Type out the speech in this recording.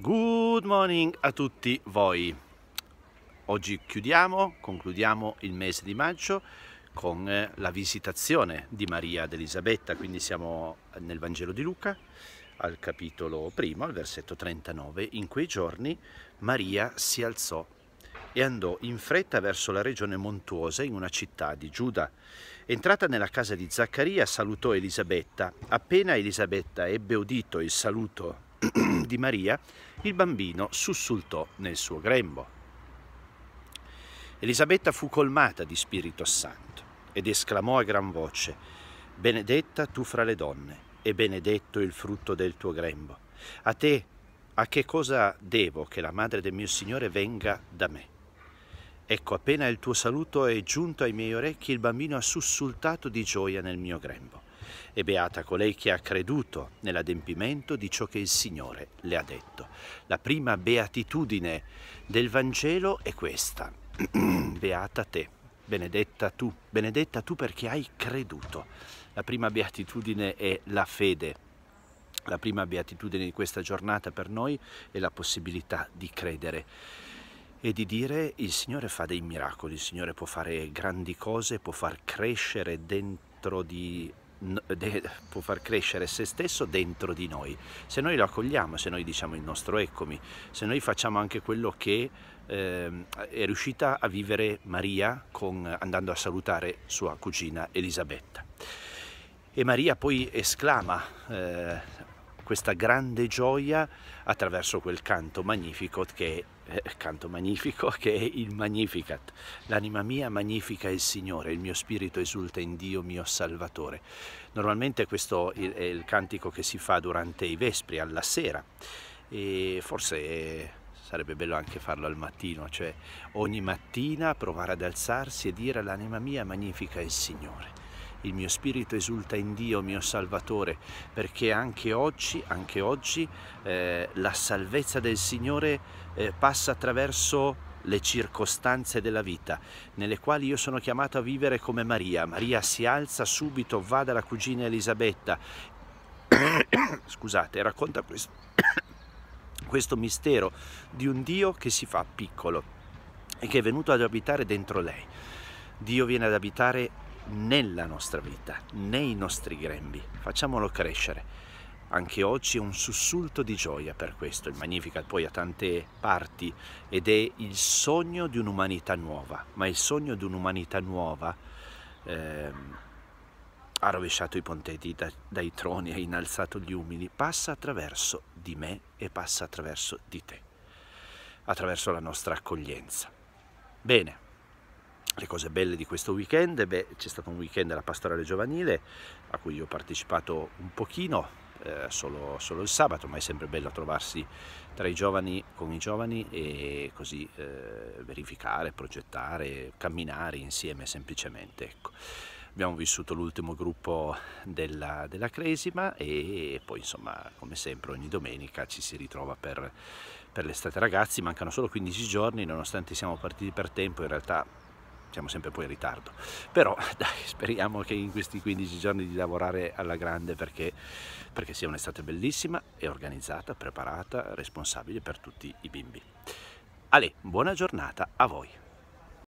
Good morning a tutti voi. Oggi chiudiamo, concludiamo il mese di maggio con eh, la visitazione di Maria ed Elisabetta, quindi siamo eh, nel Vangelo di Luca, al capitolo primo, al versetto 39. In quei giorni Maria si alzò e andò in fretta verso la regione montuosa in una città di Giuda. Entrata nella casa di Zaccaria salutò Elisabetta. Appena Elisabetta ebbe udito il saluto di Maria, il bambino sussultò nel suo grembo. Elisabetta fu colmata di Spirito Santo ed esclamò a gran voce, Benedetta tu fra le donne e benedetto il frutto del tuo grembo. A te, a che cosa devo che la madre del mio Signore venga da me? Ecco, appena il tuo saluto è giunto ai miei orecchi, il bambino ha sussultato di gioia nel mio grembo e beata colei che ha creduto nell'adempimento di ciò che il Signore le ha detto. La prima beatitudine del Vangelo è questa. beata te, benedetta tu, benedetta tu perché hai creduto. La prima beatitudine è la fede. La prima beatitudine di questa giornata per noi è la possibilità di credere e di dire il Signore fa dei miracoli, il Signore può fare grandi cose, può far crescere dentro di può far crescere se stesso dentro di noi. Se noi lo accogliamo, se noi diciamo il nostro eccomi, se noi facciamo anche quello che eh, è riuscita a vivere Maria con, andando a salutare sua cugina Elisabetta. E Maria poi esclama eh, questa grande gioia attraverso quel canto magnifico che è eh, canto magnifico che è il Magnificat. L'anima mia magnifica il Signore, il mio spirito esulta in Dio mio Salvatore. Normalmente questo è il cantico che si fa durante i vespri, alla sera, e forse sarebbe bello anche farlo al mattino, cioè ogni mattina provare ad alzarsi e dire l'anima mia magnifica il Signore il mio spirito esulta in Dio, mio Salvatore, perché anche oggi, anche oggi eh, la salvezza del Signore eh, passa attraverso le circostanze della vita, nelle quali io sono chiamato a vivere come Maria. Maria si alza subito, va dalla cugina Elisabetta, scusate, racconta questo, questo mistero di un Dio che si fa piccolo e che è venuto ad abitare dentro lei. Dio viene ad abitare nella nostra vita, nei nostri grembi. Facciamolo crescere. Anche oggi è un sussulto di gioia per questo, il Magnificat poi ha tante parti ed è il sogno di un'umanità nuova, ma il sogno di un'umanità nuova eh, ha rovesciato i pontetti da, dai troni, ha innalzato gli umili, passa attraverso di me e passa attraverso di te, attraverso la nostra accoglienza. Bene, le cose belle di questo weekend, beh, c'è stato un weekend alla pastorale giovanile a cui ho partecipato un pochino, eh, solo, solo, il sabato, ma è sempre bello trovarsi tra i giovani, con i giovani e così eh, verificare, progettare, camminare insieme semplicemente. Ecco. Abbiamo vissuto l'ultimo gruppo della, della Cresima e poi insomma come sempre ogni domenica ci si ritrova per, per l'estate ragazzi, mancano solo 15 giorni nonostante siamo partiti per tempo in realtà siamo sempre poi in ritardo, però dai, speriamo che in questi 15 giorni di lavorare alla grande perché, perché sia un'estate bellissima e organizzata, preparata, responsabile per tutti i bimbi. Ale, buona giornata a voi!